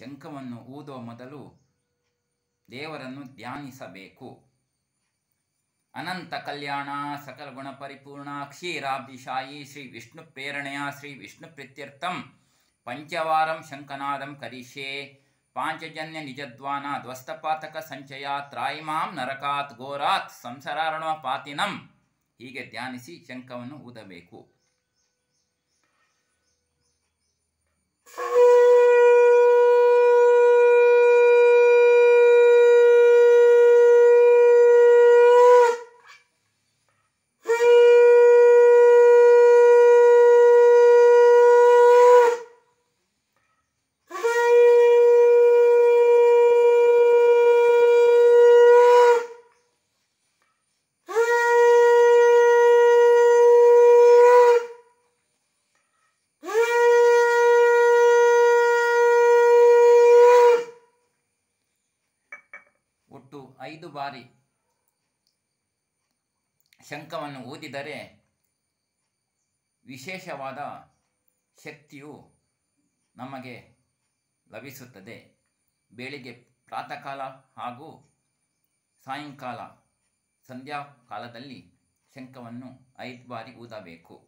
ಶಂಖವನ್ನು ಊದುವ ಮೊದಲು ದೇವರನ್ನು ಧ್ಯಾನಿಸಬೇಕು ಅನಂತ ಕಲ್ಯಾಣ ಸಕಲ ಗುಣ ಪರಿಪೂರ್ಣ ಕ್ಷೀರಾಭಿಶಾಯಿ ಶ್ರೀ ವಿಷ್ಣು ಪ್ರೇರಣೆಯ ಶ್ರೀ ವಿಷ್ಣು ಪ್ರೀತ್ಯರ್ಥಂ ಪಂಚವಾರಂ ಶಂಕನಾದಂ ಕರಿಷೇ ಪಾಂಚಜನ್ಯ ನಿಜದ್ವಾನ ಧ್ವಸ್ತಪಾತಕ ಸಂಚಯ ತ್ರಾಯಿಮಾಂ ನರಕಾತ್ ಘೋರಾತ್ ಸಂಸರಾರಣೋ ಪಾತಿನಂ ಹೀಗೆ ಧ್ಯಾನಿಸಿ ಶಂಕವನ್ನು ಊದಬೇಕು ಒಟ್ಟು ಐದು ಬಾರಿ ಶಂಖವನ್ನು ಊದಿದರೆ ವಿಶೇಷವಾದ ಶಕ್ತಿಯು ನಮಗೆ ಲಭಿಸುತ್ತದೆ ಬೆಳಿಗ್ಗೆ ಪ್ರಾತಃಕಾಲ ಹಾಗೂ ಸಾಯಂಕಾಲ ಕಾಲದಲ್ಲಿ ಶಂಖವನ್ನು ಐದು ಬಾರಿ ಊದಬೇಕು